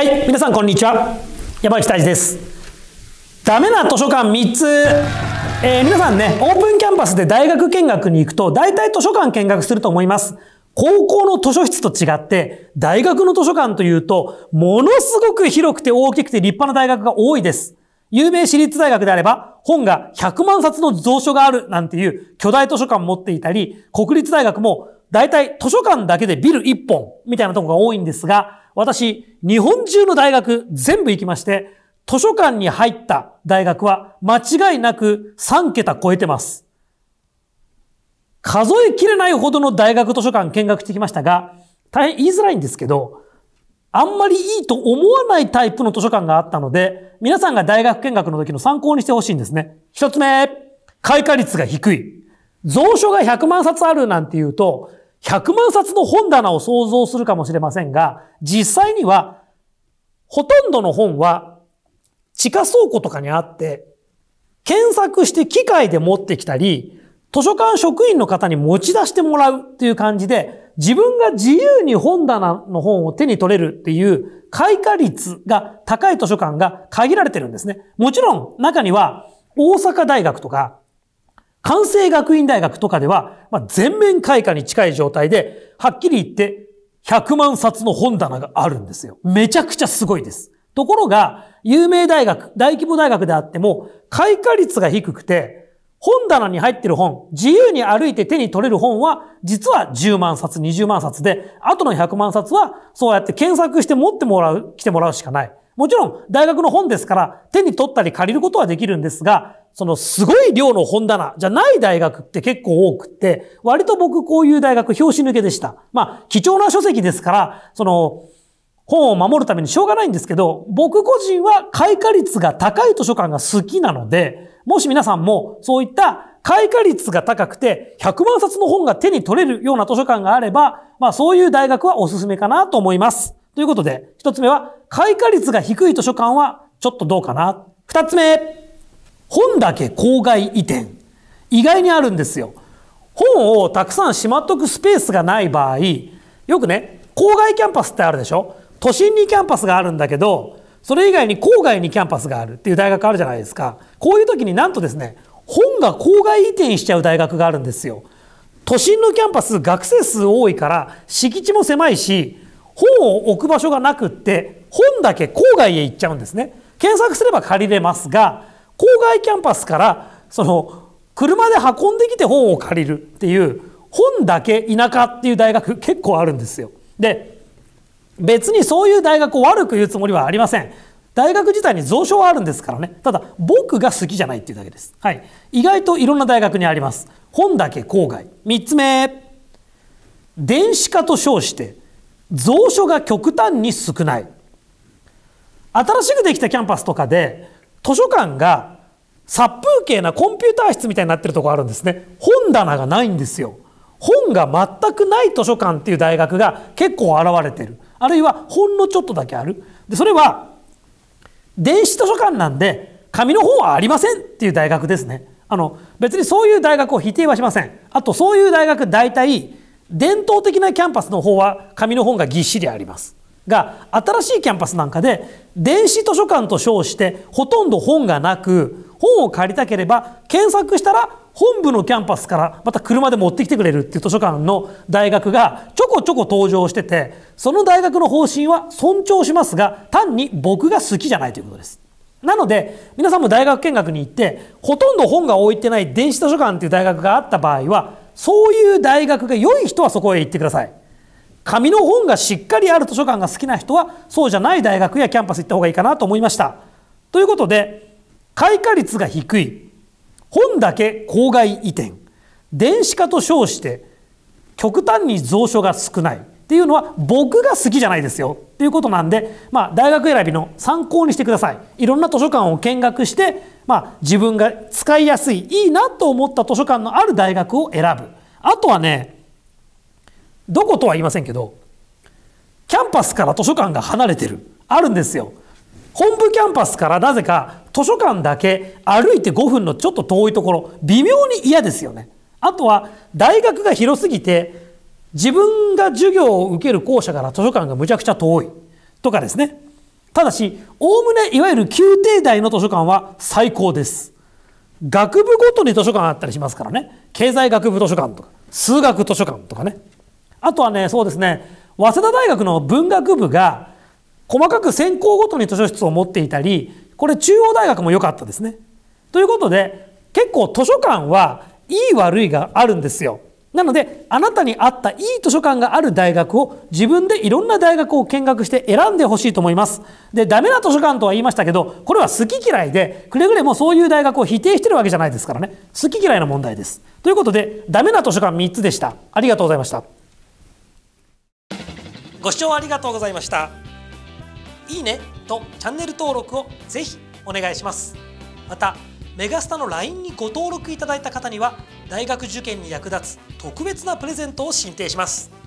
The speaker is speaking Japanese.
はい皆さんこんにちは山内大地ですダメな図書館3つ、えー、皆さんねオープンキャンパスで大学見学に行くと大体図書館見学すると思います高校の図書室と違って、大学の図書館というと、ものすごく広くて大きくて立派な大学が多いです。有名私立大学であれば、本が100万冊の蔵書があるなんていう巨大図書館を持っていたり、国立大学も大体図書館だけでビル1本みたいなとこが多いんですが、私、日本中の大学全部行きまして、図書館に入った大学は間違いなく3桁超えてます。数えきれないほどの大学図書館見学してきましたが、大変言いづらいんですけど、あんまりいいと思わないタイプの図書館があったので、皆さんが大学見学の時の参考にしてほしいんですね。一つ目、開花率が低い。蔵書が100万冊あるなんて言うと、100万冊の本棚を想像するかもしれませんが、実際には、ほとんどの本は、地下倉庫とかにあって、検索して機械で持ってきたり、図書館職員の方に持ち出してもらうっていう感じで、自分が自由に本棚の本を手に取れるっていう開花率が高い図書館が限られてるんですね。もちろん中には大阪大学とか関西学院大学とかでは、まあ、全面開花に近い状態で、はっきり言って100万冊の本棚があるんですよ。めちゃくちゃすごいです。ところが、有名大学、大規模大学であっても、開花率が低くて、本棚に入ってる本、自由に歩いて手に取れる本は、実は10万冊、20万冊で、あとの100万冊は、そうやって検索して持ってもらう、来てもらうしかない。もちろん大学の本ですから手に取ったり借りることはできるんですが、そのすごい量の本棚じゃない大学って結構多くって、割と僕こういう大学表紙抜けでした。まあ、貴重な書籍ですから、その、本を守るためにしょうがないんですけど、僕個人は開花率が高い図書館が好きなので、もし皆さんもそういった開花率が高くて100万冊の本が手に取れるような図書館があれば、まあそういう大学はおすすめかなと思います。ということで、一つ目は、開花率が低い図書館はちょっとどうかな。二つ目、本だけ郊外移転。意外にあるんですよ。本をたくさんしまっとくスペースがない場合、よくね、郊外キャンパスってあるでしょ都心にキャンパスがあるんだけど、それ以外に郊外にキャンパスがあるっていう大学あるじゃないですか。こういう時になんとですね、本が郊外移転しちゃう大学があるんですよ。都心のキャンパス学生数多いから敷地も狭いし本を置く場所がなくって本だけ郊外へ行っちゃうんですね検索すれば借りれますが郊外キャンパスからその車で運んできて本を借りるっていう本だけ田舎っていう大学結構あるんですよで別にそういう大学を悪く言うつもりはありません大学自体に蔵書はあるんですからねただ僕が好きじゃないっていうだけです、はい、意外といろんな大学にあります本だけ郊外3つ目電子化と称して蔵書が極端に少ない新しくできたキャンパスとかで図書館が殺風景なコンピューター室みたいになってるとこあるんですね本棚がないんですよ本が全くない図書館っていう大学が結構現れてるあるいはほんのちょっとだけあるでそれは電子図書館なんで紙の本はありませんっていう大学ですねあの別にそういう大学を否定はしませんあとそういう大学大体伝統的なキャンパスの方は紙の本がぎっしりありますが新しいキャンパスなんかで電子図書館と称してほとんど本がなく本を借りたければ検索したら本部のキャンパスからまた車で持ってきてくれるっていう図書館の大学がちょこちょこ登場しててその大学の方針は尊重しますが単に僕が好きじゃないということです。なので皆さんも大学見学に行ってほとんど本が置いてない電子図書館っていう大学があった場合はそういう大学が良い人はそこへ行ってください紙の本がしっかりある図書館が好きな人はそうじゃない大学やキャンパス行った方がいいかなと思いましたということで開花率が低い本だけ公害移転電子化と称して極端に蔵書が少ないっていうのは僕が好きじゃないですよっていうことなんで、まあ、大学選びの参考にしてくださいいろんな図書館を見学して、まあ、自分が使いやすいいいなと思った図書館のある大学を選ぶあとはねどことは言いませんけどキャンパスから図書館が離れてるあるんですよ本部キャンパスからなぜか図書館だけ歩いて5分のちょっと遠いところ微妙に嫌ですよねあとは大学が広すぎて自分が授業を受ける校舎から図書館がむちゃくちゃ遠いとかですね。ただし、おおむねいわゆる宮廷大の図書館は最高です。学部ごとに図書館あったりしますからね。経済学部図書館とか、数学図書館とかね。あとはね、そうですね、早稲田大学の文学部が細かく専攻ごとに図書室を持っていたり、これ中央大学も良かったですね。ということで、結構図書館はいい悪いがあるんですよ。なのであなたに合ったいい図書館がある大学を自分でいろんな大学を見学して選んでほしいと思います。でダメな図書館とは言いましたけどこれは好き嫌いでくれぐれもそういう大学を否定してるわけじゃないですからね好き嫌いの問題です。ということでダメな図書館3つでした。ありがとうございました。ご視聴ありがとうございました。いいねとチャンネル登録をぜひお願いします。またメガスタの LINE にご登録いただいた方には大学受験に役立つ特別なプレゼントを進呈します